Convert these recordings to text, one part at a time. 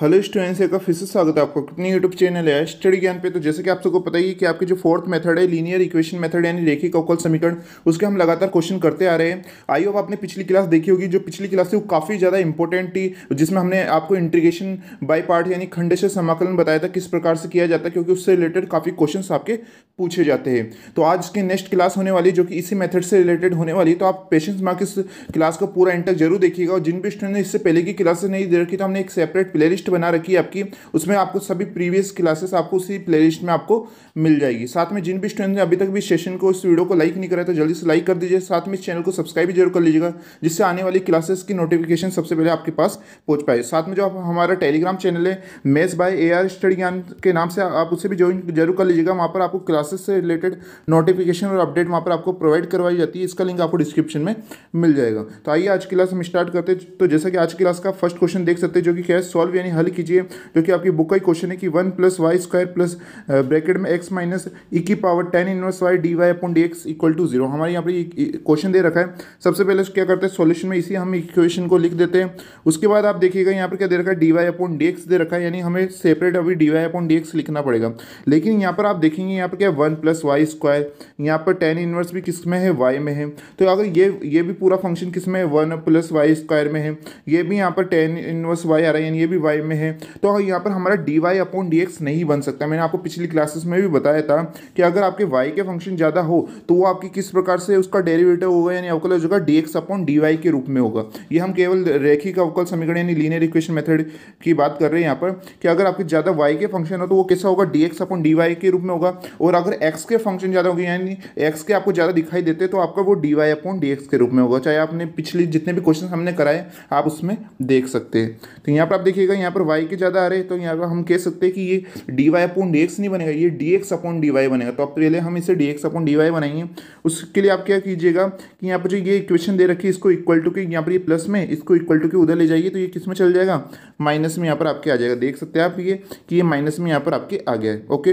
hello students एक फिर से स्वागत है आपका कितनी यूट्यूब चैनल है स्टडी ज्ञान पे तो जैसे कि आप सबको पता ही है कि आपके जो फोर्थ मेथड है लीनियर इक्वेशन मेथड यानी रेखी अवकल समीकरण उसके हम लगातार क्वेश्चन करते आ रहे हैं आई होप आपने पिछली क्लास देखी होगी जो पिछली क्लास थी वो काफ़ी ज़्यादा इंपॉर्टेंट थी जिसमें हमने आपको इंट्रीगेशन बाई पार्ट यानी खंड से समाकलन बताया था किस प्रकार से किया जाता है क्योंकि उससे रिलेटेड काफ़ी क्वेश्चन आपके पूछे जाते हैं तो आज की नेक्स्ट क्लास होने वाली जो कि इसी मेथड से रिलेटेड होने वाली तो आप पेशेंस मार्क इस क्लास को पूरा इंटर जरूर देखिएगा और जिन भी स्टूडेंट ने इससे पहले की क्लासेस नहीं दे रखी तो हमने एक सेपरेट प्लेलिस्ट बना रखी है आपकी उसमें आपको सभी प्रीवियस क्लासेस आपको उसी प्ले में आपको मिल जाएगी साथ में जिन भी स्टूडेंट ने अभी तक भी सेशन को इस वीडियो को लाइक नहीं करा तो जल्दी से लाइक कर दीजिए साथ में इस चैनल को सब्सक्राइब भी जरूर कर लीजिएगा जिससे आने वाली क्लासेस की नोटिफिकेशन सबसे पहले आपके पास पहुँच पाए साथ में जो हमारा टेलीग्राम चैनल है मेस by A R study Gyan के नाम से आप उसे भी ज्वाइन जरूर कर लीजिएगा वहाँ पर आपको क्लास क्लासेस से रिलेटेड नोटिफिकेशन और अपडेट वहाँ पर आपको प्रोवाइड करवाई जाती है इसका लिंक आपको डिस्क्रिप्शन में मिल जाएगा तो आइए आज की क्लास हम स्टार्ट करते हैं तो जैसा कि आज की क्लास का फर्स्ट क्वेश्चन देख सकते हैं जो कि क्या है सॉल्व यानी हल कीजिए जो कि आपकी बुक का ही क्वेश्चन है कि one plus Y square plus bracket में एक्स माइनस ई की power tan inverse Y D Y upon D x equal to zero हमारे यहाँ पर क्वेश्चन दे रखा है सबसे पहले क्या करते हैं सोल्यूशन में इसी हम इक्वेशन को लिख देते हैं उसके बाद आप देखिएगा यहाँ पर क्या दे रखा है D Y upon D x दे रखा है यानी हमें सेपरेट अभी D Y upon D X लिखना पड़ेगा लेकिन यहाँ पर आप देखेंगे यहाँ पर क्या वन प्लस वाई स्क्वायर यहाँ पर टेन इनवर्स भी किस में है वाई में है तो अगर ये ये भी पूरा फंक्शन किस में है वन प्लस वाई स्क्वायर में है ये भी यहाँ पर टेन इनवर्स वाई आ रहा है यानी ये भी वाई में है तो यहाँ पर हमारा D Y upon D X नहीं बन सकता मैंने आपको पिछली क्लासेस में भी बताया था कि अगर आपके वाई के फंक्शन ज़्यादा हो तो वो आपकी किस प्रकार से उसका डेरीवेटिव होगा यानी अवकल हो जाएगा D x upon D Y के रूप में होगा ये हम केवल रेखी का अवकल समीकरण यानी लीनियर इक्वेशन मेथड की बात कर रहे हैं यहाँ पर कि अगर आपके ज़्यादा वाई के फंक्शन हो तो वो कैसा होगा D x upon D Y के रूप में होगा और अगर एक्स के फंक्शन ज़्यादा होंगे यानी एक्स के आपको ज़्यादा दिखाई देते तो आपका वो D Y upon D x के रूप में होगा चाहे आपने पिछले जितने भी क्वेश्चन हमने कराए आप उसमें देख सकते हैं तो यहाँ पर आप देखिएगा यहाँ पर वाई के ज़्यादा आ रहे हैं तो यहाँ पर हम कह सकते हैं कि ये D Y upon D X नहीं बनेगा ये D x upon D Y बनेगा तो आप पहले हम इसे D x upon D Y बनाएंगे उसके लिए आप क्या कीजिएगा कि यहाँ पर जो ये इक्वेशन दे रखी है इसको इक्वल टू के यहाँ पर ये प्लस में इसको इक्वल टू के उधर ले जाइए तो ये किस में चल जाएगा माइनस में यहाँ पर आपके आ जाएगा देख सकते हैं आप ये कि ये माइनस में यहाँ पर आपके आ गया है ओके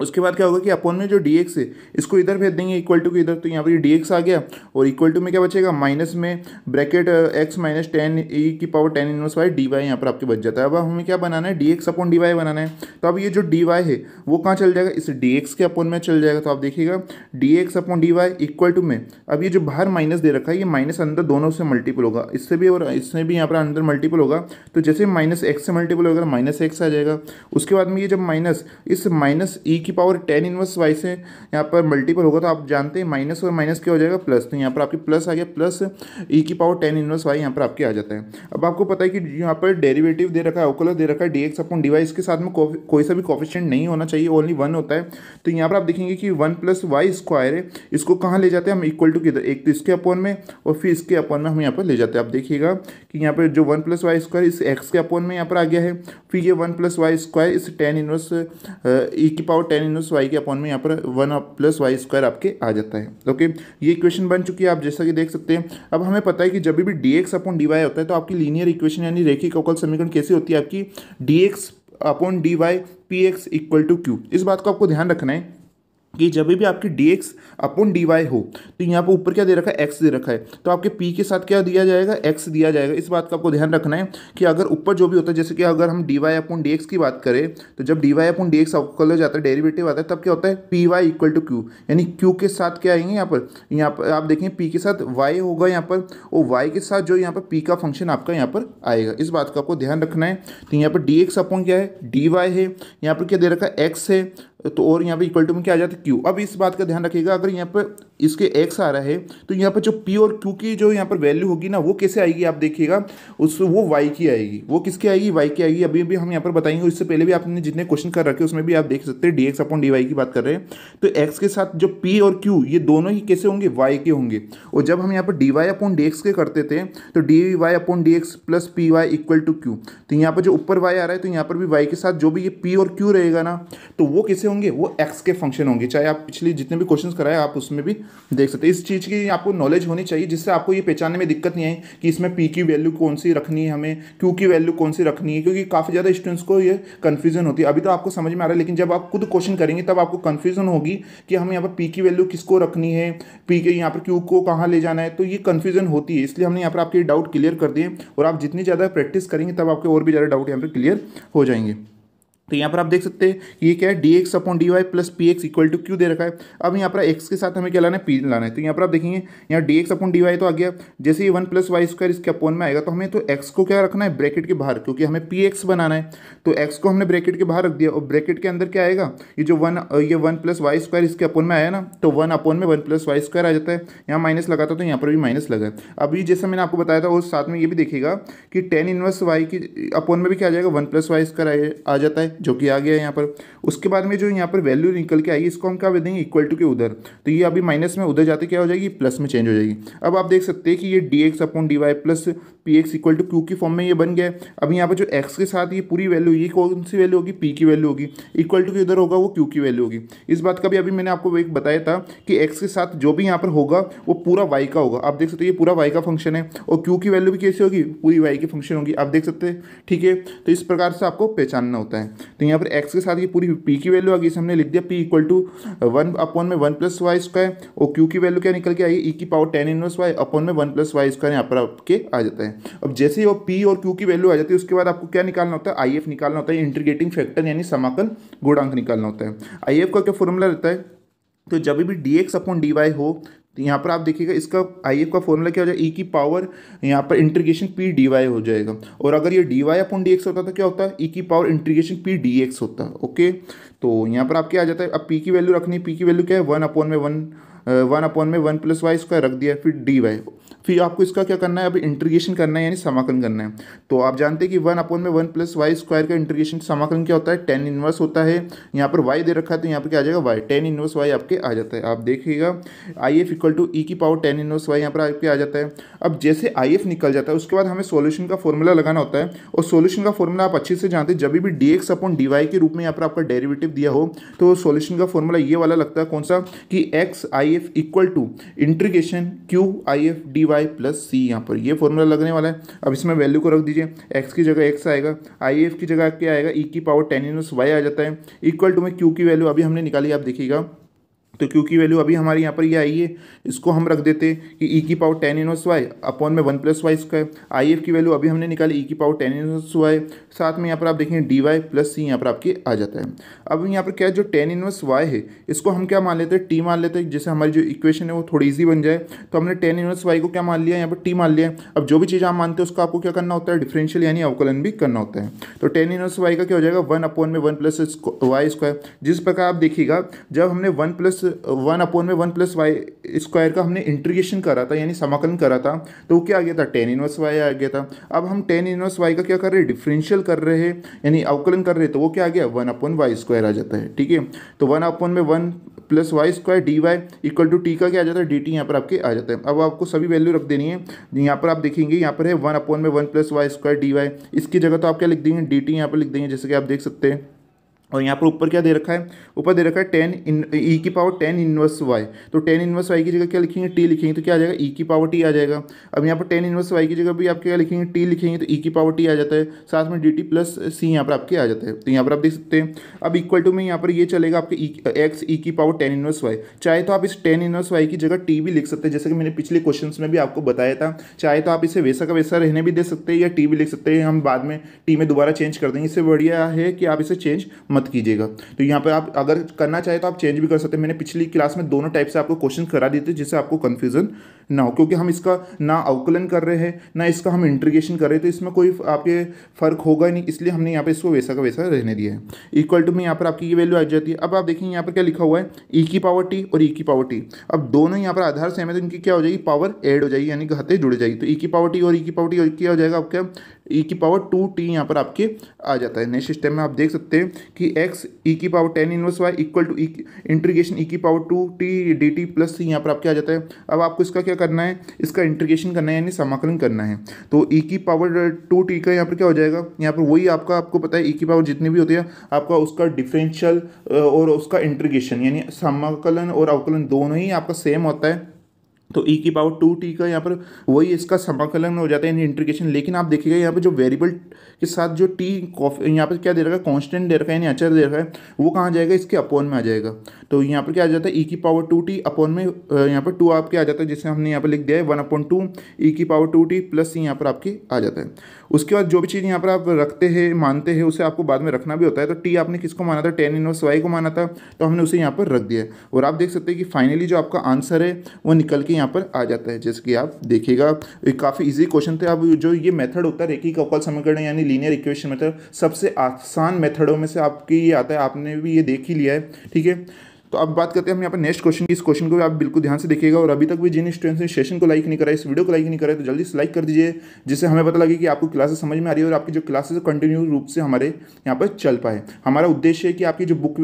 उसके बाद क्या होगा कि अपॉन में जो डी है इसको इधर भेज देंगे इक्वल टू के इधर तो यहाँ पर डी एक्स आ गया और इक्वल टू में क्या बचेगा माइनस में bracket X minus tan E की power tan inverse Y D Y यहाँ पर आपके बच जाता है अब हमें क्या बनाना है D x upon D Y बनाना है तो अब ये जो डी वाई है वो कहाँ चल जाएगा इस डी एक्स के अपॉन में चल जाएगा तो आप देखिएगा D x upon D Y equal to में अब ये जो बाहर माइनस दे रखा है ये माइनस अंदर दोनों से मल्टीपल होगा इससे भी और इससे भी यहाँ पर अंदर मल्टीपल होगा तो जैसे माइनस एक्स से मल्टीपल होगा माइनस एक्स आ जाएगा उसके बाद में ये जब माइनस इस माइनस ई e की पावर टेन इनवर्स वाई से यहाँ पर मल्टीपल होगा तो आप जानते हैं माइनस और माइनस क्या हो जाएगा प्लस तो यहाँ पर आपकी प्लस आ गया प्लस ई e की पावर टेन इनवर्स वाई यहाँ पर आपके आ जाता है अब आपको पता है कि यहाँ पर डेरिवेटिव दे रखा है अवकलर दे रखा है डी एक्स अपन डिवाइस के साथ में कोई सा भी कॉफिशेंट नहीं होना चाहिए ओनली वन होता है तो यहाँ पर आप देखेंगे कि वन प्लस वाई स्क्वायर है इसको कहाँ ले जाते हैं हम इक्वल टू किधर एक तो इसके अपन में और फिर इसके अपन में हम यहाँ पर ले जाते हैं आप देखिएगा कि यहाँ पर जो वन प्लस वाई स्क्वायर इस एक्स के अपन में यहाँ पर आ गया है फिर ये वन प्लस वाई स्क्वायर इस टेन इनवर्स ई की पावर टेन इनवर्स वाई के अपॉन में यहाँ पर वन प्लस वाई स्क्वायर आपके आ जाता है ओके ये इक्वेशन बन चुकी है आप जैसा कि देख सकते हैं अब हमें पता है कि जब भी D x upon D Y होता है तो आपकी लीनियर इक्वेशन यानी रेखी कौकल समीकरण कैसी होती है आपकी D x upon D Y P x equal to Q इस बात को आपको ध्यान रखना है कि जब भी आपकी D x upon D Y हो तो यहाँ पर ऊपर क्या दे रखा है एक्स दे रखा है तो आपके पी के साथ क्या दिया जाएगा एक्स दिया जाएगा इस बात का आपको ध्यान रखना है कि अगर ऊपर जो भी होता है जैसे कि अगर हम D Y upon D X की बात करें तो जब D Y upon D X अवकल हो जाता है डेरीवेटिव आता है तब क्या होता है P Y equal to Q यानी क्यू के साथ क्या आएंगे यहाँ पर यहाँ पर आप देखें पी के साथ वाई होगा यहाँ पर और वाई के साथ जो यहाँ पर पी का फंक्शन आपका यहाँ पर आएगा इस बात का आपको ध्यान रखना है तो यहाँ पर डी एक्स अपन क्या है डी वाई है यहाँ पर क्या दे रखा है एक्स है तो और यहाँ पे इक्वल टू में क्या आ जाता है क्यू अब इस बात का ध्यान रखिएगा अगर यहाँ पे इसके एक्स आ रहा है तो यहाँ पर जो पी और क्यू की जो यहाँ पर वैल्यू होगी ना वो कैसे आएगी आप देखिएगा उस वो वाई की आएगी वो किसकी आएगी वाई की आएगी अभी भी हम यहाँ पर बताएंगे इससे पहले भी आपने जितने क्वेश्चन कर रखे उसमें भी आप देख सकते हैं D x upon D Y की बात कर रहे हैं तो एक्स के साथ जो पी और क्यू ये दोनों ही कैसे होंगे वाई के होंगे और जब हम यहाँ पर D Y upon D x के करते थे तो D Y upon D x plus P Y equal to Q तो यहाँ पर जो ऊपर वाई आ रहा है तो यहाँ पर भी वाई के साथ जो भी ये पी और क्यू रहेगा ना तो वो कैसे होंगे वो एक्स के फंक्शन होंगे चाहे आप पिछले जितने भी क्वेश्चन कराए आप उसमें भी देख सकते हैं इस चीज़ की आपको नॉलेज होनी चाहिए जिससे आपको ये पहचानने में दिक्कत नहीं आई कि इसमें पी की वैल्यू कौन सी रखनी है हमें क्यू की वैल्यू कौन सी रखनी है क्योंकि काफ़ी ज़्यादा स्टूडेंट्स को ये कन्फ्यूजन होती है अभी तो आपको समझ में आ रहा है लेकिन जब आप खुद क्वेश्चन करेंगे तब आपको कन्फ्यूजन होगी कि हमें यहाँ पर पी की वैल्यू किसको रखनी है पी के यहाँ पर क्यू को कहाँ ले जाना है तो ये कन्फ्यूजन होती है इसलिए हमने यहाँ पर आपके डाउट क्लियर कर दिए और आप जितनी ज़्यादा प्रैक्टिस करेंगे तब आपके और भी ज़्यादा डाउट यहाँ पर क्लियर हो जाएंगे तो यहाँ पर आप देख सकते हैं कि ये क्या है D x upon D Y plus P x equal to Q दे रखा है अब यहाँ पर एक्स के साथ हमें क्या लाना है पी लाना है तो यहाँ पर आप देखेंगे यहाँ D x upon D Y तो आ गया जैसे ये वन प्लस वाई स्क्वायर इसके अपॉन में आएगा तो हमें तो एक्स को क्या रखना है ब्रैकेट के बाहर क्योंकि हमें पी एक्स बनाना है तो एक्स को हमने ब्रैकेट के बाहर रख दिया और ब्रैकेट के अंदर क्या आएगा ये जो वन ये वन प्लस वाई स्क्वायर इसके अपॉन में आया ना तो वन अपॉन में वन प्लस वाई स्क्वायर आ जाता है यहाँ माइनस लगाता तो यहाँ पर भी माइनस लगा है अभी जैसा मैंने आपको बताया था और साथ में ये भी देखेगा कि टेन इनवर्स वाई की अपॉन में भी क्या आ जाएगा वन प्लस वाई स्क्वायर आ जाता है जो कि आ गया यहाँ पर उसके बाद में जो यहाँ पर वैल्यू निकल के आई इसको हम क्या देंगे इक्वल टू के उधर तो ये अभी माइनस में उधर जाते क्या हो जाएगी प्लस में चेंज हो जाएगी अब आप देख सकते हैं कि ये D x upon D Y plus P x equal to Q की फॉर्म में ये बन गया है अब यहाँ पर जो एक्स के साथ ये पूरी वैल्यू ये कौन सी वैल्यू होगी पी की वैल्यू होगी इक्वल टू इधर होगा वो क्यू की वैल्यू होगी इस बात का भी अभी मैंने आपको एक बताया था कि एक्स के साथ जो भी यहाँ पर होगा वो पूरा वाई का होगा आप देख सकते हो ये पूरा वाई का फंक्शन है और क्यू की वैल्यू भी कैसे होगी पूरी वाई की फंक्शन होगी आप देख सकते हैं ठीक है तो इस प्रकार से आपको पहचानना होता है तो यहाँ पर एक्स के साथ ये पूरी पी की वैल्यू आ गई हमने लिख दिया P equal to one upon में वन प्लस वाई स्क्वायर और क्यू की वैल्यू क्या निकल के आई ई e की power tan inverse Y upon में वन प्लस वाई स्क्वायर यहाँ पर आपके आ जाता है अब जैसे ही वो पी और क्यू की वैल्यू आ जाती है उसके बाद आपको क्या निकालना होता है आई निकालना होता है इंटीग्रेटिंग फैक्टर यानी समाकल गुणांक निकालना होता है आई का क्या फॉर्मूला रहता है तो जब भी डी एक्स अपॉन हो तो यहाँ पर आप देखिएगा इसका आई का फॉर्मूला क्या हो जाएगा ई e की पावर यहाँ पर इंटीग्रेशन पी डी वाई हो जाएगा और अगर ये D Y upon D x होता तो क्या होता है ई e की power integration P D x होता ओके तो यहाँ पर आप क्या आ जाता है अब पी की वैल्यू रखनी है पी की वैल्यू क्या है वन अपॉन में वन वन अपॉन में वन प्लस वाई स्क्वायर रख दिया फिर डी वाई फिर आपको इसका क्या करना है अभी इंटीग्रेशन करना है यानी समाकलन करना है तो आप जानते हैं कि वन अपॉन में वन प्लस वाई स्क्वायर का इंटीग्रेशन समाकलन क्या होता है टेन इनवर्स होता है यहाँ पर वाई दे रखा है तो यहाँ पर क्या आ जाएगा वाई टेन इनवर्स वाई आपके आ जाता है आप देखिएगा I F equal to E की पावर टेन इनवर्स वाई यहाँ पर आपके आ जाता है अब जैसे आई एफ निकल जाता है उसके बाद हमें सोल्यूशन का फॉर्मूला लगाना होता है और सोल्यूशन का फॉर्मूला आप अच्छे से जानते हैं जब भी D x upon D Y के रूप में यहाँ पर आपका डेरिवेटिव दिया हो तो सोल्यूशन का फॉर्मूला ये वाला लगता है कौन सा कि X I F equal to integration Q I F D Y plus सी यहाँ पर ये फॉर्मूला लगने वाला है अब इसमें वैल्यू को रख दीजिए एक्स की जगह एक्स आएगा आई एफ की जगह क्या आएगा ई e की पावर टेन इनस वाई आ जाता है इक्वल टू में क्यू की वैल्यू अभी हमने निकाली आप देखिएगा तो क्यू की वैल्यू अभी हमारे यहाँ पर ये आई है इसको हम रख देते कि ई e की power tan inverse Y upon में one plus Y square I F की वैल्यू अभी हमने निकाली ई e की पावर टेन इनवर्स वाई साथ में यहाँ पर आप देखें डी वाई प्लस सी यहाँ पर आपके आ जाता है अब यहाँ पर क्या जो टेन इनवर्स वाई है इसको हम क्या मान लेते हैं टी मान लेते हैं जैसे हमारी जो इक्वेशन है वो थोड़ी ईजी बन जाए तो हमने टेन इनवर्स वाई को क्या मान लिया यहाँ पर टी मान लिया अब जो भी चीज़ आप मानते हैं उसको आपको क्या करना होता है डिफरेंशियल यानी अवकलन भी करना होता है तो टेन इनवर्स वाई का क्या हो जाएगा वन अपॉन में वन प्लस वाई स्क्वायर जिस प्रकार आप देखिएगा जब हमने वन प्लस वन अपोन में वन प्लस वाई स्क्वायर का हमने इंट्रीगेशन करा था यानी समाकलन करा था तो वो क्या आ गया था टेन इनवर्स वाई आ गया था अब हम टेन इनवर्स वाई का क्या कर रहे हैं डिफरेंशियल कर रहे हैं यानी अवकलन कर रहे हैं तो वो क्या आ गया वन अपोन वाई स्क्वायर आ जाता है ठीक है तो वन अपोन में one plus Y square d Y equal to t का क्या आ जाता है डी टी यहाँ पर आपके आ जाता है अब आपको सभी वैल्यू रख देनी है यहाँ पर आप देखेंगे यहाँ पर है वन अपोन में one plus Y square d y इसकी जगह तो आप क्या लिख देंगे डी टी यहाँ पर लिख देंगे जैसे कि आप देख सकते हैं और यहाँ पर ऊपर क्या दे रखा है ऊपर दे रखा है टेन इन ई की पावर टेन इनवर्स वाई तो टेन इन्वर्स वाई की जगह क्या लिखेंगे टी लिखेंगे तो क्या आ जाएगा ई e की पावर टी आ जाएगा अब यहाँ पर टेन इनवर्स वाई की जगह भी आप क्या लिखेंगे टी लिखेंगे तो ई e की पावर टी आ जाता है साथ में डी टी प्लस सी यहाँ पर आपके आ जाता है तो यहाँ पर आप देख सकते हैं अब इक्वल टू में यहाँ पर ये चलेगा आपके एक्स e, ई की पावर टेन इनवर्स वाई चाहे तो आप इस टेन इनवर्स वाई की जगह टी भी लिख सकते हैं जैसे कि मैंने पिछले क्वेश्चन में भी आपको बताया था चाहे तो आप इसे वैसा का वैसा रहने भी दे सकते हैं या टी भी लिख सकते हैं हम बाद में टी में दोबारा चेंज कर देंगे इससे बढ़िया है कि आप इसे चेंज मत कीजिएगा तो यहाँ पर आप अगर करना चाहे तो आप चेंज भी कर सकते हैं मैंने पिछली क्लास में दोनों टाइप से आपको क्वेश्चन करा दिए थे जिससे आपको कन्फ्यूजन ना हो क्योंकि हम इसका ना अवकलन कर रहे हैं ना इसका हम इंट्रीगेशन कर रहे हैं तो इसमें कोई आपके फर्क होगा नहीं इसलिए हमने यहाँ पर इसको वैसा का वैसा रहने दिया है इक्वल टू में यहाँ पर आपकी ये वैल्यू आ जाती है अब आप देखिए यहाँ पर क्या लिखा हुआ है ई e की पावर टी और ई e की पावर टी अब दोनों यहाँ पर आधार सेम है तो इनकी क्या हो जाएगी पावर एड हो जाएगी यानी घाते जुड़ जाएगी तो ई e की पावर टी और ई की पावर टी क्या हो जाएगा आपका ई e की पावर टू टी यहाँ पर आपके आ जाता है नेक्स्ट स्टेप में आप देख सकते हैं कि एक्स ई e की power tan inverse y equal to integration e की power two t d t plus सी यहाँ पर आपके आ जाता है अब आपको इसका क्या करना है इसका इंट्रीगेशन करना है यानी समाकलन करना है तो ई e की पावर टू टी का यहाँ पर क्या हो जाएगा यहाँ पर वही आपका आपको पता है ई की पावर जितनी भी होती है आपका उसका डिफरेंशियल और उसका इंट्रीगेशन यानी समाकलन और अवकलन दोनों ही आपका सेम होता है तो e की पावर टू टी का यहाँ पर वही इसका समाकलन हो जाता है यानी इंट्रीगेशन लेकिन आप देखिएगा यहाँ पर जो वेरिएबल के साथ जो टी यहाँ पर क्या दे रखा है कांस्टेंट दे रखा है यानी अचर दे रखा है वो कहाँ जाएगा इसके अपोन में आ जाएगा तो यहाँ पर क्या आ जाता है ई e की पावर टू टी अपोन में यहाँ पर टू आपके आ जाता है जिसे हमने यहाँ पर लिख दिया है वन अपॉन टू ई की पावर टू टी प्लस यहाँ पर आपके आ जाता है उसके बाद जो भी चीज़ यहाँ पर आप रखते हैं मानते हैं उसे आपको बाद में रखना भी होता है तो टी आपने किसको माना था टेन इनवर्स वाई को माना था तो हमने उसे यहाँ पर रख दिया और आप देख सकते हैं कि फाइनली जो आपका आंसर है वो निकल के यहाँ पर आ जाता है जैसे कि आप देखिएगा काफ़ी ईजी क्वेश्चन थे अब जो ये मेथड होता है रेखी कौकल समीकरण यानी लीनियर इक्वेशन मेथड सबसे आसान मेथडों में से आपके ये आता है आपने भी ये देख ही लिया है ठीक है तो अब बात करते हैं हम यहाँ पर नेक्स्ट क्वेश्चन की इस क्वेश्चन को भी आप बिल्कुल ध्यान से देखिएगा और अभी तक भी जिन स्टूडेंट्स ने सेशन को लाइक नहीं करा इस वीडियो को लाइक नहीं करा तो जल्दी से लाइक कर दीजिए जिससे हमें पता लगे कि आपको क्लासेस समझ में आ रही है और आपकी जो क्लासेस कंटिन्यू रूप से हमारे यहाँ पर चल पाए हमारा उद्देश्य है कि आपकी जो बुक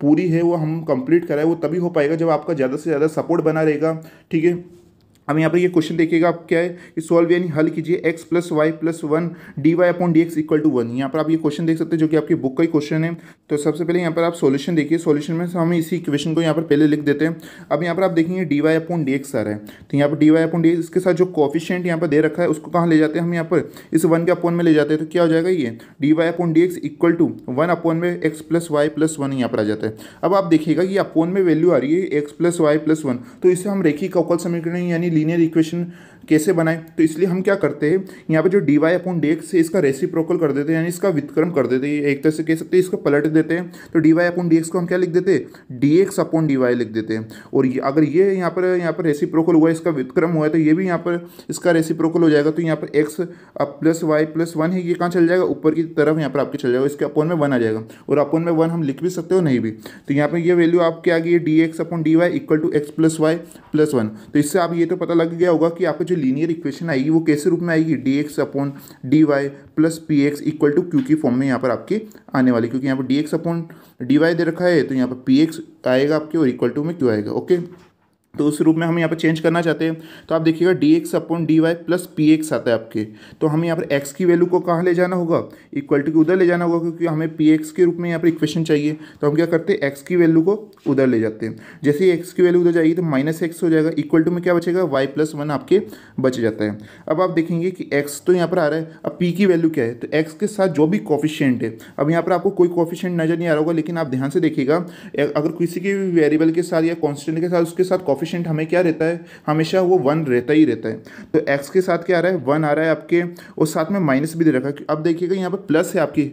पूरी है वो हम कंप्लीट कराए वो तभी हो पाएगा जब आपका ज़्यादा से ज़्यादा सपोर्ट बना रहेगा ठीक है अब यहाँ पर ये क्वेश्चन देखिएगा आप क्या है कि सॉल्व यानी हल कीजिए x plus y plus one d Y upon D x equal to one यहाँ पर आप ये क्वेश्चन देख सकते हैं जो कि आपकी बुक का ही क्वेश्चन है तो सबसे पहले यहाँ पर आप सॉल्यूशन देखिए सॉल्यूशन में हम इसी इक्वेशन को यहाँ पर पहले लिख देते हैं अब यहाँ पर आप देखेंगे d Y upon D x आ रहा है तो यहाँ पर डी वाई अपॉन डी इसके साथ जो कॉफिशेंट यहाँ पर दे रखा है उसको कहाँ ले जाते हैं हम यहाँ पर इस वन के अपॉन में ले जाते हैं तो क्या हो जाएगा ये D Y upon D x equal to one upon में x plus y plus one यहाँ पर आ जाता है अब आप देखिएगा कि अपॉन में वैल्यू आ रही है x plus y plus one तो इसे हम रेखी कौकल समीकरण यानी लीनियर इक्वेशन कैसे बनाएं तो इसलिए हम क्या करते हैं यहाँ पे जो d Y upon D x है इसका रेसिप्रोकल कर देते हैं यानी इसका वितक्रम कर देते हैं एक तरह से कह सकते हैं इसको पलट देते हैं तो D Y upon D x को हम क्या लिख देते हैं D x upon D y लिख देते हैं और ये अगर ये यहाँ पर यहाँ पर रेसिप्रोकल हुआ है इसका वितक्रम हुआ है तो ये भी यहाँ पर इसका रेसिप्रोकल हो जाएगा तो यहाँ पर x plus y plus one है ये कहाँ चल जाएगा ऊपर की तरफ यहाँ पर आपके चल जाएगा इसके अपॉन में वन आ जाएगा और अपॉन में वन हम लिख भी सकते हो नहीं भी तो यहाँ पर यह वैल्यू आपके आ गई है D x upon D Y equal to x plus y plus one तो इससे आप ये तो पता लग गया होगा कि आपका जो लीनियर इक्वेशन आएगी वो कैसे रूप में आएगी d x upon D Y plus P x equal to Q की फॉर्म में यहाँ पर आपके आने वाले क्योंकि यहाँ पर d x upon D y दे रखा है तो यहाँ पर पी एक्स आएगा आपके और इक्वल टू में क्यू आएगा ओके तो उस रूप में हम यहाँ पर चेंज करना चाहते हैं तो आप देखिएगा D x upon D Y plus P x आता है आपके तो हमें यहाँ पर एक्स की वैल्यू को कहाँ ले जाना होगा इक्वलिटी को उधर ले जाना होगा क्योंकि हमें पी एक्स के रूप में यहाँ पर इक्वेशन चाहिए तो हम क्या करते हैं एक्स की वैल्यू को उधर ले जाते हैं जैसे ही एक्स की वैल्यू उधर जाएगी तो माइनस एक्स हो जाएगा इक्वल टू में क्या बचेगा वाई प्लस वन आपके बच जाता है अब आप देखेंगे कि एक्स तो यहाँ पर आ रहा है अब पी की वैल्यू क्या है तो एक्स के साथ जो भी कॉफिशियंट है अब यहाँ पर आपको कोई कॉफिशियंट नजर नहीं आ रहा होगा लेकिन आप ध्यान से देखिएगा अगर किसी के वेरिएबल के साथ या कॉन्स्टेंट के साथ उसके साथ कॉफिशेंट हमें क्या रहता है हमेशा वो वन रहता ही रहता है तो एक्स के साथ क्या आ रहा है वन आ रहा है आपके और साथ में माइनस भी दे रखा है अब देखिएगा यहाँ पर प्लस है आपकी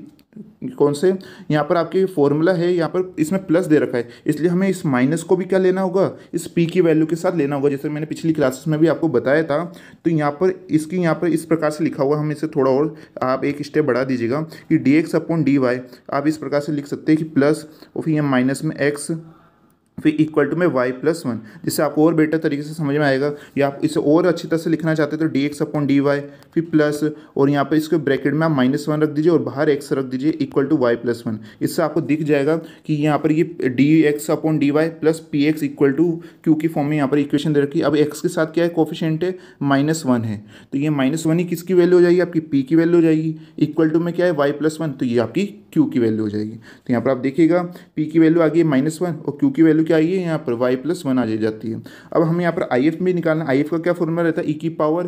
कौन से यहाँ पर आपकी फॉर्मूला है यहाँ पर इसमें प्लस दे रखा है इसलिए हमें इस माइनस को भी क्या लेना होगा इस पी की वैल्यू के साथ लेना होगा जैसे मैंने पिछली क्लासेस में भी आपको बताया था तो यहाँ पर इसकी यहाँ पर इस प्रकार से लिखा हुआ हम इसे थोड़ा और आप एक स्टेप बढ़ा दीजिएगा कि d x upon D y आप इस प्रकार से लिख सकते हैं कि प्लस और फिर यहाँ माइनस में एक्स फिर इक्वल टू में वाई प्लस वन जिससे आपको और बेटर तरीके से समझ में आएगा या आप इसे और अच्छी तरह से लिखना चाहते हैं तो d x upon D y फिर प्लस और यहाँ पर इसके ब्रैकेट में आप माइनस वन रख दीजिए और बाहर एक्स रख दीजिए equal to y plus one इससे आपको दिख जाएगा कि यहाँ पर ये D x upon D Y plus P x equal to Q की फॉर्म में यहाँ पर इक्वेशन दे रखी अब एक्स के साथ क्या है कोफिशेंट है माइनस वन है तो ये माइनस वन ही किसकी वैल्यू हो जाएगी आपकी पी की वैल्यू हो जाएगी इक्वल टू में क्या है वाई प्लस वन तो ये आपकी क्यू की वैल्यू हो जाएगी तो यहाँ पर आप देखिएगा पी की वैल्यू आ गई माइनस वन और क्यू की वैल्यू क्या आई है यहाँ पर वाई प्लस वन आ जाती है अब हमें यहाँ पर आई एफ भी निकालना आई एफ का क्या फॉर्मूला रहता है ई e की power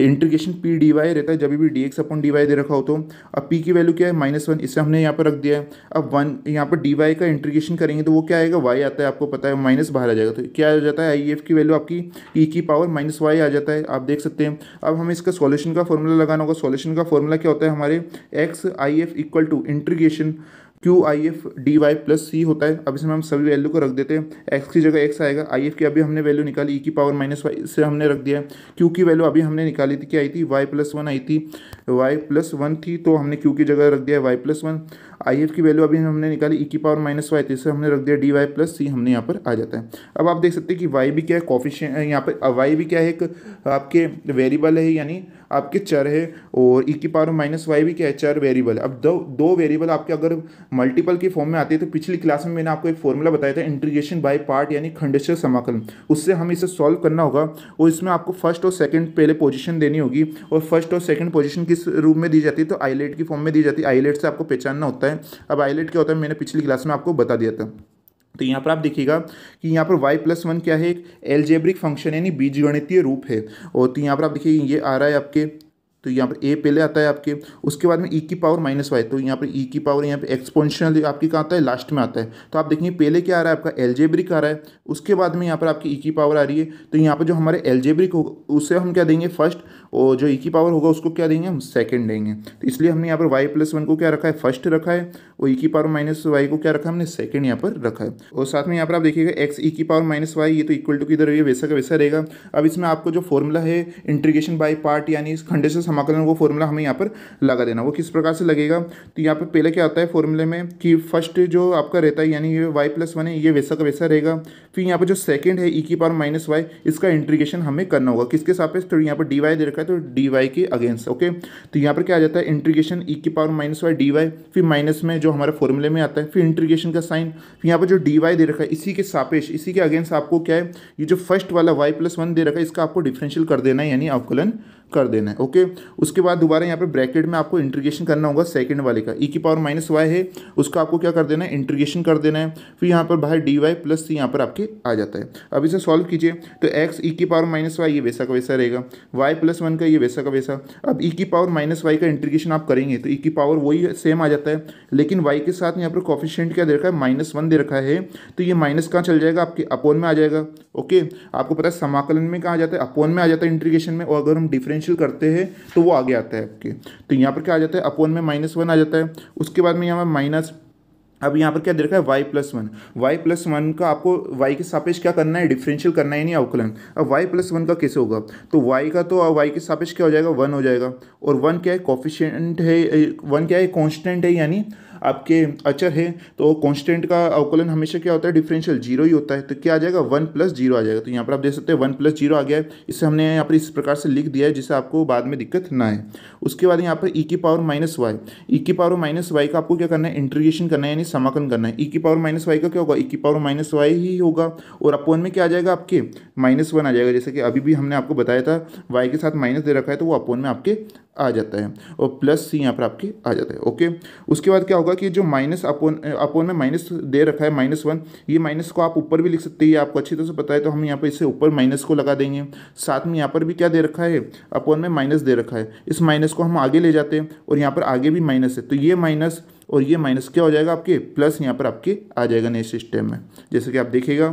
integration P d y रहता है जब भी D x upon D y दे रखा हो तो अब पी की वैल्यू क्या है माइनस वन इसे हमने यहाँ पर रख दिया है अब वन यहाँ पर डी वाई का इंटीग्रेशन करेंगे तो वो क्या आएगा वाई आता है आपको पता है माइनस बाहर आ जाएगा तो क्या आ जाता है आई एफ की वैल्यू आपकी ई e की पावर माइनस वाई आ जाता है आप देख सकते हैं अब हमें इसका सॉल्यूशन का फॉर्मूला लगाना होगा सॉल्यूशन का फॉर्मूला क्या होता है हमारे x I F equal to integration q I F D Y plus c होता है अब इसमें हम सभी वैल्यू को रख देते हैं एक्स की जगह एक्स आएगा आई एफ की अभी हमने वैल्यू निकाली ई e की पावर माइनस वाई से हमने रख दिया है क्यू की वैल्यू अभी हमने निकाली थी क्या आई थी वाई प्लस वन आई थी वाई प्लस वन थी तो हमने क्यू की जगह रख दिया y plus one I F की वैल्यू अभी हमने निकाली ई e की पावर माइनस वाई थी इसे हमने रख दिया डी वाई प्लस सी हमने यहाँ पर आ जाता है अब आप देख सकते हैं कि वाई भी क्या है कॉफिशियन यहाँ पर वाई भी क्या है एक आपके वेरिएबल है यानी आपके चर है और ई की पावर माइनस वाई भी क्या है चर वेरिएबल अब दो दो वेरिएबल आपके अगर मल्टीपल की फॉर्म में आते हैं तो पिछली क्लास में मैंने आपको एक फॉर्मूला बताया था इंट्रीगेशन बाय पार्ट यानी खंडेश्वर समाकलन उससे हमें इसे सॉल्व करना होगा और इसमें आपको फर्स्ट और सेकेंड पहले पोजिशन देनी होगी और फर्स्ट और सेकेंड पोजिशन किस रूप में दी जाती है तो आईलेट की फॉर्म में दी जाती है आईलेट से आपको पहचानना होता है अब आईलेट क्या होता है मैंने पिछली क्लास में आपको बता दिया था सकते तो हैं यहाँ पर आप देखिएगा कि यहाँ पर वाई प्लस वन क्या है एक एलजेब्रिक फंक्शन यानी बीज गणितीय रूप है और तो यहाँ पर आप देखिए ये आ रहा है आपके तो यहाँ पर ए पहले आता है आपके उसके बाद में ई e की पावर माइनस वाई तो यहाँ पर ई e की पावर यहाँ पे एक्सपोनशनल आपके कहाँ आता है लास्ट में आता है तो आप देखिए पहले क्या आ रहा है आपका एलजेब्रिक आ रहा है उसके बाद में यहाँ पर आपकी ई e की पावर आ रही है तो यहाँ पर जो हमारे एलजेब्रिक हो उसे हम क्या देंगे फर्स्ट और जो e की पावर होगा उसको क्या देंगे हम सेकेंड देंगे तो इसलिए हमने यहाँ पर वाई प्लस वन को क्या रखा है फर्स्ट रखा है और e की पावर माइनस वाई को क्या रखा है हमने सेकेंड यहाँ पर रखा है और साथ में यहाँ पर आप देखिएगा एक्स ई e की पावर माइनस वाई ये तो इक्वल टू किधर ये वैसा का वैसा रहेगा अब इसमें आपको जो फॉर्मूला है इंट्रीगेशन बाई पार्ट यानी खंडे से समाकलन वो फॉर्मूला हमें यहाँ पर लगा देना वो किस प्रकार से लगेगा तो यहाँ पर पहले क्या आता है फॉर्मूले में कि फर्स्ट जो आपका रहता है यानी ये वाई प्लस वन है ये वैसा का वैसा रहेगा फिर तो यहाँ पर जो सेकंड है ई e की पावर माइनस वाई इसका इंट्रीगेशन हमें करना होगा किसके सापेक्ष तो यहाँ पर डी वाई दे रखा है तो डी वाई के अगेंस्ट ओके तो यहाँ पर क्या आ जाता है इंट्रीगेशन ई e की power minus y D y फिर माइनस में जो हमारे फॉर्मूले में आता है फिर इंट्रीगेशन का साइन फिर यहाँ पर जो डी वाई दे रखा है इसी के सापेक्ष इसी के अगेंस्ट आपको क्या है ये जो फर्स्ट वाला वाई प्लस वन दे रखा है इसका आपको डिफ्रेंशियल कर देना है यानी अवकलन कर देना है ओके उसके बाद दोबारा यहाँ पे ब्रैकेट में आपको इंट्रीगेशन करना होगा सेकंड वाले का ई e की पावर माइनस वाई है उसका आपको क्या कर देना है इंट्रीगेशन कर देना है फिर यहाँ पर बाहर डी वाई प्लस सी यहाँ पर आपके आ जाता है अब इसे सॉल्व कीजिए तो एक्स ई e की पावर माइनस वाई ये वैसा का वैसा रहेगा वाई प्लस वन का ये वैसा का वैसा अब ई e की पावर माइनस वाई का इंट्रीगेशन आप करेंगे तो ई की पावर वही सेम आ जाता है लेकिन वाई के साथ यहाँ पर कॉफिशेंट क्या दे रखा है माइनस वन दे रखा है तो ये माइनस कहाँ चल जाएगा आपके अपोन में आ जाएगा ओके आपको पता है समाकलन में कहाँ आ जाता है अपोन में आ जाता है इंट्रीगेशन में और अगर हम डिफरेंस डिफरेंशियल करते हैं तो वो आगे आता है आपके तो यहाँ पर क्या आ जाता है अपॉन में माइनस वन आ जाता है उसके बाद में यहाँ पर माइनस अब यहाँ पर क्या देखा है y plus one y plus one का आपको वाई के सापेक्ष क्या करना है डिफरेंशियल करना है नहीं अवकलन अब वाई प्लस वन का कैसे होगा तो वाई का तो वाई के सापेक्ष क्या हो जाएगा वन हो जाएगा और वन क्या है कॉफिशियंट है वन क्या है कॉन्स्टेंट है यानी आपके अचर है तो कॉन्स्टेंट का अवकलन हमेशा क्या होता है डिफरेंशियल जीरो ही होता है तो क्या आ जाएगा वन प्लस जीरो आ जाएगा तो यहाँ पर आप देख सकते हैं वन प्लस जीरो आ गया है इसे हमने यहाँ पर इस प्रकार से लिख दिया है जिससे आपको बाद में दिक्कत ना आए उसके बाद यहाँ पर ई e की पावर माइनस वाई ई की पावर माइनस वाई का आपको क्या करना है इंट्रीगेशन करना है यानी समाकलन करना है ई e की पावर माइनस वाई का क्या होगा ई e की पावर माइनस वाई ही होगा और अपोन में क्या आ जाएगा आपके माइनस वन आ जाएगा जैसे कि अभी भी हमने आपको बताया था वाई के साथ माइनस दे रखा है तो वो अपोन में आपके आ जाता है और प्लस सी यहाँ पर आपके आ जाता है ओके उसके बाद क्या होगा कि जो माइनस अपोन अपोन में माइनस दे रखा है माइनस वन ये माइनस को आप ऊपर भी लिख सकते हैं आपको अच्छी तरह से पता है तो हम यहाँ पर इसे ऊपर माइनस को लगा देंगे साथ में यहाँ पर भी क्या दे रखा है अपोन में माइनस दे रखा है इस माइनस को हम आगे ले जाते हैं और यहाँ पर आगे भी माइनस है तो ये माइनस और ये माइनस क्या हो जाएगा आपके प्लस यहाँ पर आपके आ जाएगा नेक्स्ट स्टेप में जैसे कि आप देखिएगा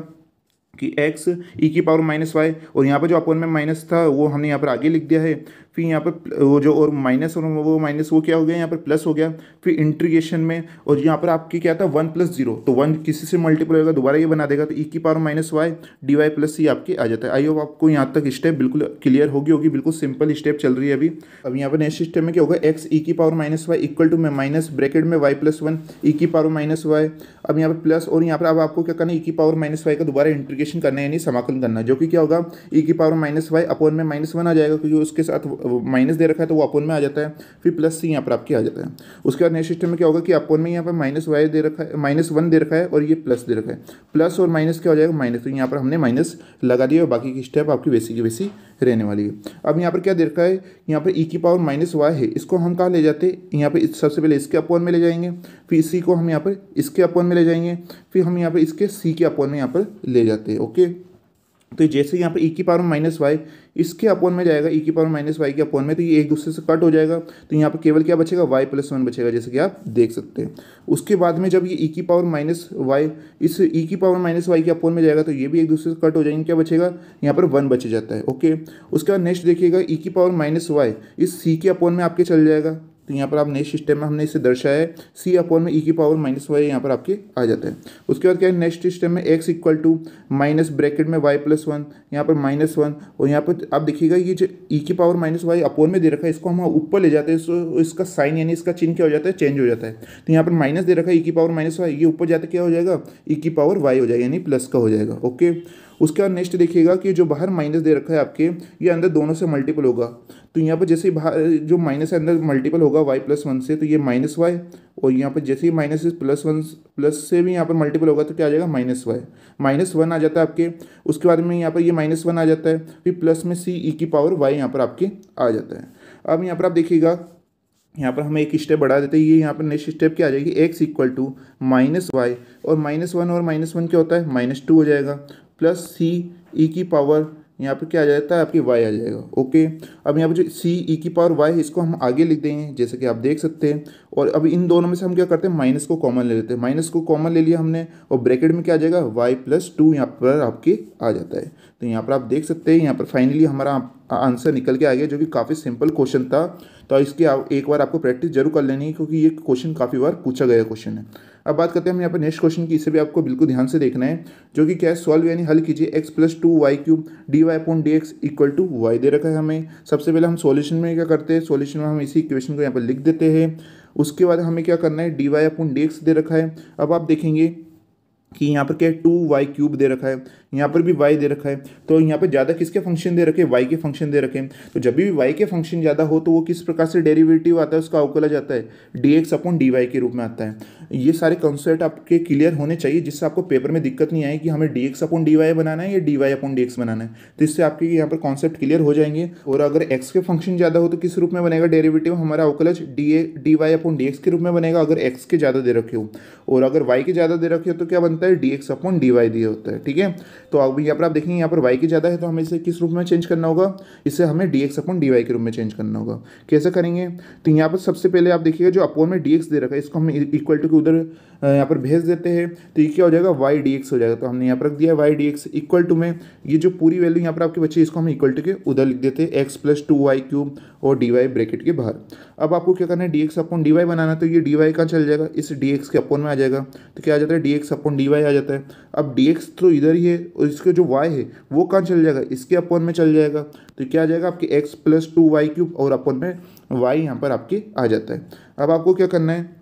कि x e की पावर माइनस वाई और यहाँ पर जो अपोन में माइनस था वो हमने यहाँ पर आगे लिख दिया है फिर यहाँ पर वो जो और माइनस और वो माइनस वो क्या हो गया यहाँ पर प्लस हो गया फिर इंट्रीगेशन में और यहाँ पर आपकी क्या था वन प्लस जीरो तो वन किसी से मल्टीप्लाई होगा दोबारा ये बना देगा तो ई e की power minus y D Y plus c आपकी आ जाता है आई होप आपको यहाँ तक स्टेप बिल्कुल क्लियर होगी होगी बिल्कुल सिंपल स्टेप चल रही है अभी अब यहाँ पर नेक्स्ट स्टेप में क्या होगा एक्स ई e की power minus y equal to में माइनस ब्रेकेट में वाई प्लस वन ई की पावर माइनस वाई अब यहाँ पर प्लस और यहाँ पर अब आपको क्या करना ई e की पावर माइनस वाई का दोबारा इंट्रीगेशन करना यानी समाकलन करना जो कि क्या होगा ई की पावर माइनस वाई अपॉन में माइनस वन आ जाएगा क्योंकि उसके साथ वो माइनस दे रखा है तो वो अपोन में आ जाता है फिर प्लस सी यहाँ पर आपके आ जाता है उसके बाद नेक्स्ट सिस्टम में क्या होगा कि अपोन में यहाँ पर माइनस वाई दे रखा है माइनस वन दे रखा है और ये प्लस दे रखा है प्लस और माइनस क्या हो जाएगा माइनस तो यहाँ पर हमने माइनस लगा दिया और बाकी की स्टेप आपकी वैसी की वैसी रहने वाली है अब यहाँ पर क्या दे रखा है यहाँ पर ई e की पावर माइनस वाई है इसको हम कहाँ ले जाते हैं यहाँ पर सबसे पहले इसके अपोन में ले जाएंगे फिर इसी को हम यहाँ पर इसके अपोन में ले जाएंगे फिर हम यहाँ पर इसके सी के अपोन में यहाँ पर ले जाते हैं ओके तो जैसे यहाँ पर ई e की पावर माइनस वाई इसके अपोन में जाएगा ई e की पावर माइनस वाई के अपोन में तो ये एक दूसरे से कट हो जाएगा तो यहाँ पर केवल क्या बचेगा वाई प्लस वन बचेगा जैसे कि आप देख सकते हैं उसके बाद में जब ये ई e की पावर माइनस वाई इस ई की पावर माइनस वाई के अपोन में जाएगा तो ये भी एक दूसरे से कट हो जाएंगे क्या बचेगा यहाँ पर वन बच जाता है ओके उसके बाद नेक्स्ट देखिएगा ई की पावर माइनस वाई इस सी के अपोन में आपके चल जाएगा तो यहाँ पर आप नेक्स्ट स्टेप में हमने इसे दर्शाया है सी अपॉन में ई e की पावर माइनस वाई यहाँ पर आपके आ जाता है उसके बाद क्या है नेक्स्ट स्टेप में x equal to minus bracket में वाई प्लस वन यहाँ पर माइनस वन और यहाँ पर आप देखिएगा ये जो ई e की पावर माइनस वाई अपोन में दे रखा है इसको हम ऊपर ले जाते हैं तो इसका साइन यानी इसका चिन्ह क्या हो जाता है चेंज हो जाता है तो यहाँ पर माइनस दे रखा है ई e की पावर माइनस वाई ये ऊपर जाते क्या हो जाएगा ई की पावर वाई हो जाएगा यानी प्लस का हो जाएगा ओके उसके बाद नेक्स्ट देखिएगा कि जो बाहर माइनस दे रखा है आपके ये अंदर दोनों से मल्टीपल होगा तो यहाँ पर जैसे बाहर जो माइनस है अंदर मल्टीपल होगा वाई प्लस वन से तो ये माइनस वाई और यहाँ पर जैसे ही माइनस प्लस वन प्लस से भी यहाँ पर मल्टीपल होगा तो क्या आ जाएगा माइनस वाई माइनस वन आ जाता है आपके उसके बाद में यहाँ पर ये माइनस वन आ जाता है फिर प्लस में सी ई e की पावर वाई यहाँ पर आपके आ जाता है अब यहाँ पर आप देखिएगा यहाँ पर हम एक स्टेप बढ़ा देते हैं ये यहाँ पर नेक्स्ट स्टेप क्या आ जाएगी x equal to minus y और माइनस वन और माइनस वन क्या होता है माइनस टू हो जाएगा प्लस सी ई e की पावर यहाँ पर क्या आ जाता है आपकी वाई आ जाएगा ओके अब यहाँ पर जो सी ई e की पावर वाई है इसको हम आगे लिख देंगे जैसे कि आप देख सकते हैं और अब इन दोनों में से हम क्या करते हैं माइनस को कॉमन ले लेते हैं माइनस को कॉमन ले लिया हमने और ब्रैकेट में क्या आ जाएगा वाई प्लस टू यहाँ पर आपके आ जाता है तो यहाँ पर आप देख सकते हैं यहाँ पर फाइनली हमारा आंसर निकल के आ गया जो कि काफ़ी सिंपल क्वेश्चन था तो इसकी आप एक बार आपको प्रैक्टिस जरूर कर लेनी है क्योंकि ये क्वेश्चन काफ़ी बार पूछा गया क्वेश्चन है अब बात करते हैं हम यहाँ पर नेक्स्ट क्वेश्चन की इसे भी आपको बिल्कुल ध्यान से देखना है जो कि क्या है सॉल्व यानी हल कीजिए x plus two y cube d Y upon D x equal to y दे रखा है हमें सबसे पहले हम सॉल्यूशन में क्या करते हैं सॉल्यूशन में हम इसी इक्वेशन को यहाँ पर लिख देते हैं उसके बाद हमें क्या करना है D Y upon D x दे रखा है अब आप देखेंगे कि यहाँ पर क्या है टू वाई क्यूब दे रखा है यहाँ पर भी वाई दे रखा है तो यहाँ पर ज़्यादा किसके फंक्शन दे रखे वाई के फंक्शन दे रखे तो जब भी वाई के फंक्शन ज़्यादा हो तो वो किस प्रकार से डेरिवेटिव आता है उसका अवकला जाता है D x upon D Y के रूप में आता है ये सारे कॉन्सेप्ट आपके क्लियर होने चाहिए जिससे आपको पेपर में दिक्कत नहीं आए कि हमें d x upon D Y बनाना है या d Y upon D x बनाना है तो इससे आपके यहाँ पर कॉन्सेप्ट क्लियर हो जाएंगे और अगर एक्स के फंक्शन ज़्यादा हो तो किस रूप में बनेगा डेरिवेटिव हमारा अवकलज d a d Y upon D x के रूप में बनेगा अगर एक्स के ज़्यादा दे रखे हो और अगर वाई के ज़्यादा दे रखे हो तो क्या बनता है D x upon D y दिया होता है ठीक है तो अभी यहाँ पर आप देखेंगे यहाँ पर वाई की ज़्यादा है तो हमें इसे किस रूप में चेंज करना होगा इसे हमें d x upon D Y के रूप में चेंज करना होगा कैसे करेंगे तो यहाँ पर सबसे पहले आप देखिएगा जो अपोन में डी एक्स दे रखा है इसको हम इक्वल टू के उधर यहाँ पर भेज देते हैं तो ये क्या हो जाएगा वाई डी एक्स हो जाएगा तो हमने यहाँ पर रख दिया y d x equal to में ये जो पूरी वैल्यू यहाँ पर आपके बच्चे इसको हम इक्वल टू के उधर लिख देते हैं x plus two y cube और डी वाई ब्रेकेट के बाहर अब आपको क्या करना है D x upon D Y बनाना तो ये डी वाई कहाँ चल जाएगा इस डी एक्स के अपॉन में आ जाएगा तो क्या आ जाता है D x upon D y आ जाता है अब डी एक्स तो इधर ही है और इसके जो वाई है वो कहाँ चल जाएगा इसके अपॉन में चल जाएगा तो क्या आ जाएगा आपके x plus two y cube और अपॉन में वाई यहाँ पर आपके आ जाता है अब आपको क्या करना है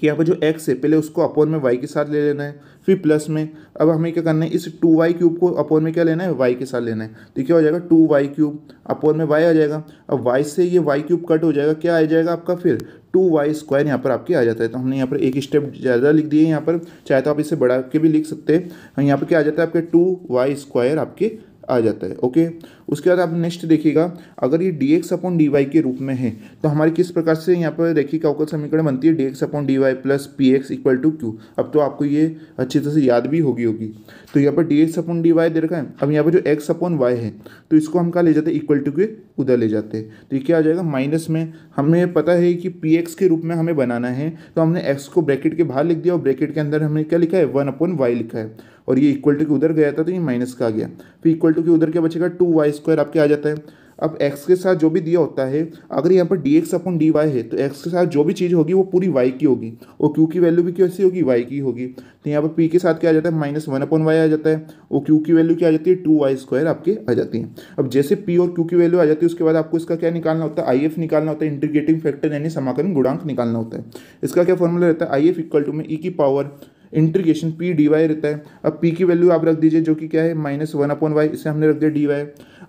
कि यहाँ पर जो एक्स है पहले उसको अपोन में वाई के साथ ले लेना है फिर प्लस में अब हमें क्या करना है इस टू वाई क्यूब को अपोन में क्या लेना है वाई के साथ लेना है तो क्या हो जाएगा टू वाई क्यूब अपोन में वाई आ जाएगा अब वाई से ये वाई क्यूब कट हो जाएगा क्या आ जाएगा आपका फिर टू वाई स्क्वायर यहाँ पर आपके आ जाता है तो हमने यहाँ पर एक स्टेप ज़्यादा लिख दिए यहाँ पर चाहे तो आप इसे बढ़ा के भी लिख सकते हैं यहाँ पर क्या आ जाता है आपके टू वाई स्क्वायर आपके आ जाता है ओके उसके बाद आप नेक्स्ट देखिएगा अगर ये D x upon D Y के रूप में है तो हमारे किस प्रकार से यहाँ पर रेखी अवकल समीकरण बनती है D x upon D Y plus P x equal to q अब तो आपको ये अच्छी तरह से याद भी होगी होगी तो यहाँ पर d x upon D y दे रखा है अब यहाँ पर जो एक्स अपॉन वाई है तो इसको हम कहा ले जाते हैं इक्वल टू के उधर ले जाते हैं तो ये क्या आ जाएगा माइनस में हमें पता है कि पी एक्स के रूप में हमें बनाना है तो हमने एक्स को ब्रैकेट के बाहर लिख दिया और ब्रैकेट के अंदर हमने क्या लिखा है वन अपॉन वाई लिखा है और ये इक्वल टू के उधर गया था तो ये माइनस का आ गया फिर इक्वल टू के उधर क्या बचेगा टू वाई स्क्वायर आपके आ जाता है अब एक्स के साथ जो भी दिया होता है अगर यहाँ पर d x upon D y है तो एक्स के साथ जो भी चीज़ होगी वो पूरी वाई की होगी और क्यू की वैल्यू भी कैसी होगी वाई की होगी तो यहाँ पर पी के साथ क्या आ जाता है माइनस वन अपन वाई आ जाता है और क्यू की वैल्यू क्या आ जाती है टू वाई स्क्वायर आपके आ जाती है अब जैसे पी और क्यू की वैल्यू आ जाती है उसके बाद आपको इसका क्या निकालना होता है आई एफ निकालना होता है इंटीग्रेटिंग फैक्टर यानी समाकरण गुणांक निकालना होता है इसका क्या फॉर्मूला रहता है आई एफ इक्वल टू में ई e की power integration p d y रहता है अब पी की वैल्यू आप रख दीजिए जो कि क्या है माइनस वन अपॉन वाई इसे हमने रख दिया डी वाई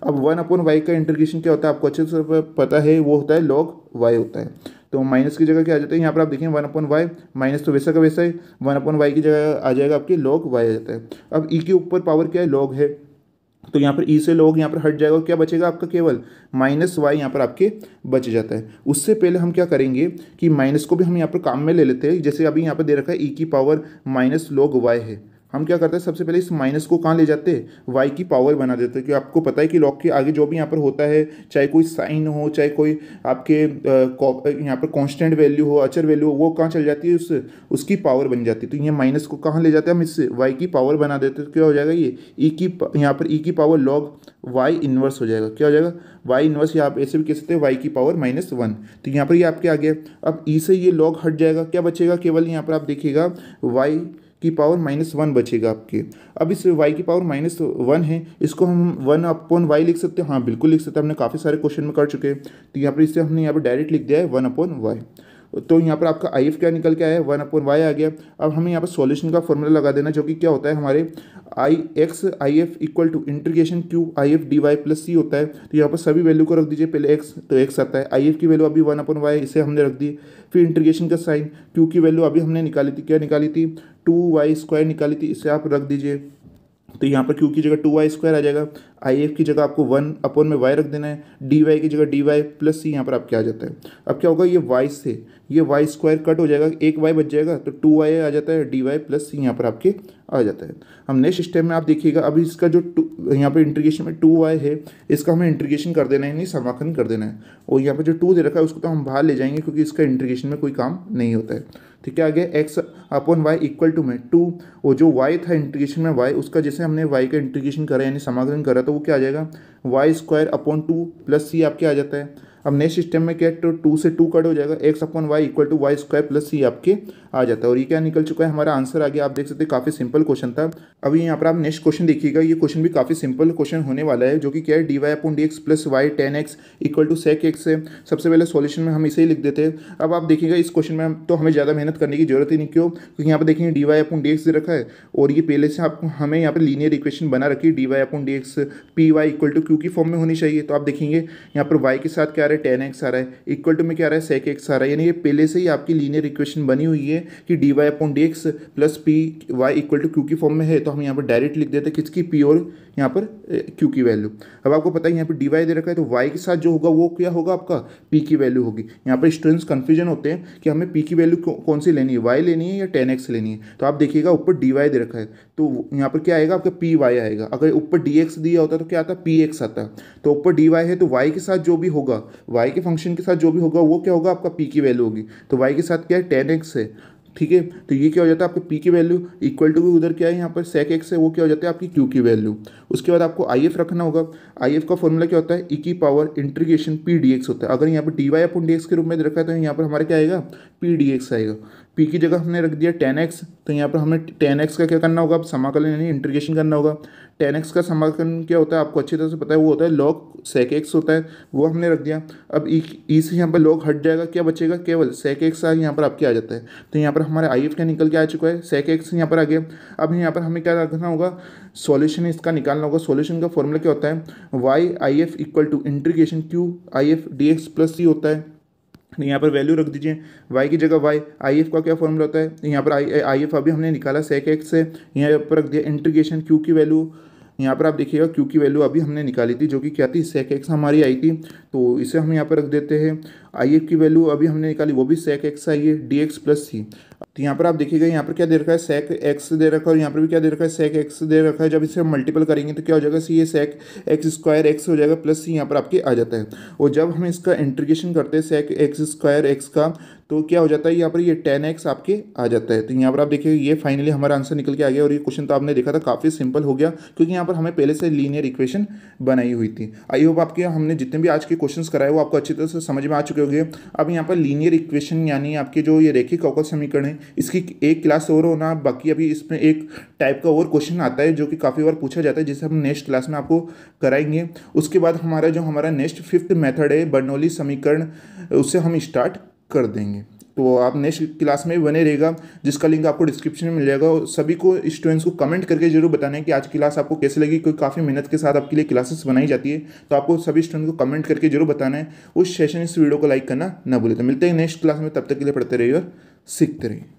अब वन अपॉन वाई का इंट्रीगेशन क्या होता है आपको अच्छे से पता है वो होता है लॉग वाई होता है तो माइनस की जगह क्या आ जाता है यहाँ पर आप देखें वन अपॉन वाई माइनस तो वैसा का वैसा है वन अपॉन वाई की जगह आ जाएगा आपके लॉग वाई आ जाता है अब ई e के ऊपर पावर क्या है लॉग है तो यहाँ पर ई e से लोग यहाँ पर हट जाएगा और क्या बचेगा आपका केवल माइनस वाई यहाँ पर आपके बच जाता है उससे पहले हम क्या करेंगे कि माइनस को भी हम यहाँ पर काम में ले लेते हैं जैसे अभी यहाँ पर दे रखा है ई e की पावर माइनस लोग वाई है हम क्या करते हैं सबसे पहले इस माइनस को कहाँ ले जाते हैं वाई की पावर बना देते हैं क्योंकि आपको पता है कि लॉग के आगे जो भी यहाँ पर होता है चाहे कोई साइन हो चाहे कोई आपके यहाँ पर कांस्टेंट वैल्यू हो अचर वैल्यू हो वो कहाँ चल जाती है उस उसकी पावर बन जाती है तो ये माइनस को कहाँ ले जाते हैं हम इससे वाई की पावर बना देते हैं क्या हो जाएगा ये ई e की यहाँ पर ई e की पावर लॉग वाई इन्वर्स हो जाएगा क्या हो जाएगा वाई इन्वर्स या आप ऐसे भी कह सकते हैं वाई की पावर माइनस वन तो यहाँ पर ये आपके आ गया अब ई e से ये लॉग हट जाएगा क्या बचेगा केवल यहाँ पर आप देखिएगा वाई की पावर माइनस वन बचेगा आपके अब इस वाई की पावर माइनस वन है इसको हम वन अपॉन वाई लिख सकते हैं हाँ बिल्कुल लिख सकते हैं हमने काफ़ी सारे क्वेश्चन में कर चुके हैं तो यहाँ पर इसे हमने यहाँ पर डायरेक्ट लिख दिया है वन अपॉन वाई तो यहाँ पर आपका आई क्या निकल के आया वन अपन वाई आ गया अब हमें यहाँ पर सॉल्यूशन का फॉर्मूला लगा देना जो कि क्या होता है हमारे I x I F equal to integration q I F D Y plus c होता है तो यहाँ पर सभी वैल्यू को रख दीजिए पहले एक्स तो एक्स आता है आई एफ की वैल्यू अभी वन अपन वाई इसे हमने रख दी फिर इंट्रीगेशन का साइन क्यू की वैल्यू अभी हमने निकाली थी क्या निकाली थी टू वाई स्क्वायर निकाली थी इसे आप रख दीजिए तो यहाँ पर क्यू की जगह टू वाई स्क्वायर आ जाएगा आई एफ की जगह आपको वन अपॉन में वाई रख देना है डी वाई की जगह डी वाई प्लस सी यहाँ पर आपके आ जाता है अब क्या होगा ये वाई से ये वाई स्क्वायर कट हो जाएगा एक वाई बच जाएगा तो टू वाई आ जाता है डी वाई प्लस सी यहाँ पर आपके आ जाता है हम नेक्स्ट स्टेप में आप देखिएगा अभी इसका जो टू यहाँ पर इंट्रीगेशन में टू वाई है इसका हमें इंट्रीगेशन कर देना है नहीं समाखन कर देना है और यहाँ पर जो टू दे रखा है उसको तो हम बाहर ले जाएंगे क्योंकि इसका इंट्रीगेशन में कोई काम नहीं होता है तो क्या आ गया x upon y equal to में टू और जो वाई था इंट्रीगेशन में वाई उसका जैसे हमने वाई का इंट्रीगेशन करा यानी समाकलन करा तो वो क्या आ जाएगा y square upon two plus c आपके आ जाता है अब नेक्स्ट सिस्टम में क्या तो टू से टू कट हो जाएगा x upon y equal to y square plus c आपके आ जाता है और ये क्या निकल चुका है हमारा आंसर आ गया आप देख सकते हैं काफ़ी सिंपल क्वेश्चन था अभी यहाँ पर आप नेक्स्ट क्वेश्चन देखिएगा ये क्वेश्चन भी काफ़ी सिंपल क्वेश्चन होने वाला है जो कि क्या है D Y upon D x plus y tan x equal to sec x है सबसे पहले सॉल्यूशन में हम इसे ही लिख देते हैं अब आप देखिएगा इस क्वेश्चन में तो हमें ज़्यादा मेहनत करने की जरूरत ही नहीं क्यों क्योंकि यहाँ पर देखेंगे d Y upon D x रखा है और ये पहले से आप हमें यहाँ पर लीनियर इक्वेशन बना रखी d Y upon D x p Y equal to Q की फॉर्म में होनी चाहिए तो आप देखेंगे यहाँ पर वाई के साथ क्या रहे है टेन एक्स आ रहा है इक्वल टू में क्या आ रहा है सेक एक्स आ रहा है यानी ये पहले से ही आपकी लीनियर इक्वेशन बनी हुई है कि d Y upon D x plus P Y equal to Q की फॉर्म में है तो हम यहाँ पर डायरेक्ट लिख देते हैं किसकी पी और यहाँ पर क्यू की वैल्यू अब आपको पता है यहाँ पर डी वाई दे रखा है तो वाई के साथ जो होगा वो क्या होगा आपका पी की वैल्यू होगी यहाँ पर स्टूडेंट्स कन्फ्यूजन होते हैं कि हमें पी की वैल्यू कौन सी लेनी है वाई लेनी है या टेन एक्स लेनी है तो आप देखिएगा ऊपर डी वाई दे रखा है तो यहाँ पर क्या आएगा आपका पी वाई आएगा अगर ऊपर डी एक्स दिया होता तो क्या आता पी एक्स आता तो ऊपर डी वाई है तो वाई के साथ जो भी होगा वाई के फंक्शन के साथ जो भी होगा वो क्या होगा आपका पी की वैल्यू होगी तो वाई के साथ क्या है टेन एक्स है ठीक है तो ये क्या हो जाता है आपके पी की वैल्यू इक्वल टू उधर क्या है यहाँ पर सेक एक्स है वो क्या हो जाता है आपकी क्यू की वैल्यू उसके बाद आपको आई एफ रखना होगा आई एफ का फॉर्मूला क्या होता है ई e की power integration p D x होता है अगर यहाँ पर D Y upon D x के रूप में रखा है तो यहाँ पर हमारा क्या आएगा पी डी एक्स आएगा पी की जगह हमने रख दिया टेन एक्स तो यहाँ पर हमें टेन एक्स का क्या करना होगा अब समाकलन यानी इंट्रीगेशन करना होगा टेन एक्स का समाधान क्या होता है आपको अच्छी तरह से पता है वो होता है लॉग सेक एक्स होता है वो हमने रख दिया अब ई e, e से यहाँ पर लॉग हट जाएगा क्या बचेगा केवल सेक एक्स आ यहाँ पर आपके आ जाता है तो यहाँ पर हमारे आई एफ क्या निकल के आ चुका है सेक एक्स यहाँ पर आ गया अब यहाँ पर हमें क्या रखना होगा सॉल्यूशन इसका निकालना होगा सॉल्यूशन का फॉर्मूला क्या होता है y I F equal to integration Q I F d x plus c होता है यहाँ पर वैल्यू रख दीजिए वाई की जगह वाई आई एफ का क्या फॉर्मूला होता है यहाँ पर आई आई एफ अभी हमने निकाला सेक एक्स से यहाँ पर रख दिया इंट्रीगेशन क्यू की वैल्यू यहाँ पर आप देखिएगा क्यू की वैल्यू अभी हमने निकाली थी जो कि क्या थी सेक एक्स हमारी आई थी तो इसे हम यहाँ पर रख देते हैं आई एफ की वैल्यू अभी हमने निकाली वो भी सेक एक्स आई है डी एक्स प्लस सी तो यहाँ पर आप देखिएगा यहाँ पर क्या दे रखा है सेक एक्स दे रखा है और यहाँ पर भी क्या दे रखा है सेक एक्स दे रखा है जब इसे हम मल्टीपल करेंगे तो क्या हो जाएगा सी ये सेक एक्स स्क्वायर एक्स हो जाएगा प्लस सी यहाँ पर आपके आ जाता है और जब हम इसका इंट्रीगेशन करते हैं सेक एक्स स्क्वायर एक्स का तो क्या हो जाता है यहाँ पर ये टेन एक्स आपके आ जाता है तो यहाँ पर आप देखिए ये फाइनली हमारा आंसर निकल के आ गया और ये क्वेश्चन तो आपने देखा था काफ़ी सिंपल हो गया क्योंकि यहाँ पर हमें पहले से लीनियर इक्वेशन बनाई हुई थी आई होप आपके हमने जितने भी आज के क्वेश्चन कराए वो आपको अच्छी तरह से समझ में आ चुके होंगे अब यहाँ पर लीनियर इक्वेशन यानी आपके जो ये रेखी कौकल समीकरण है इसकी एक क्लास और होना बाकी अभी इसमें एक टाइप का और क्वेश्चन आता है जो कि काफ़ी बार पूछा जाता है जिसे हम नेक्स्ट क्लास में आपको कराएंगे उसके बाद हमारा जो हमारा नेक्स्ट फिफ्थ मेथड है बर्नौली समीकरण उससे हम स्टार्ट कर देंगे तो आप नेक्स्ट क्लास में बने रहेगा जिसका लिंक आपको डिस्क्रिप्शन में मिल जाएगा सभी को स्टूडेंट्स को कमेंट करके जरूर बताना है कि आज की क्लास आपको कैसे लगी कोई काफ़ी मेहनत के साथ आपके लिए क्लासेस बनाई जाती है तो आपको सभी स्टूडेंट को कमेंट करके जरूर बताना है उस सेशन इस वीडियो को लाइक करना ना भूलें तो मिलते हैं नेक्स्ट क्लास में तब तक के लिए पढ़ते रहिए और सीखते रहिए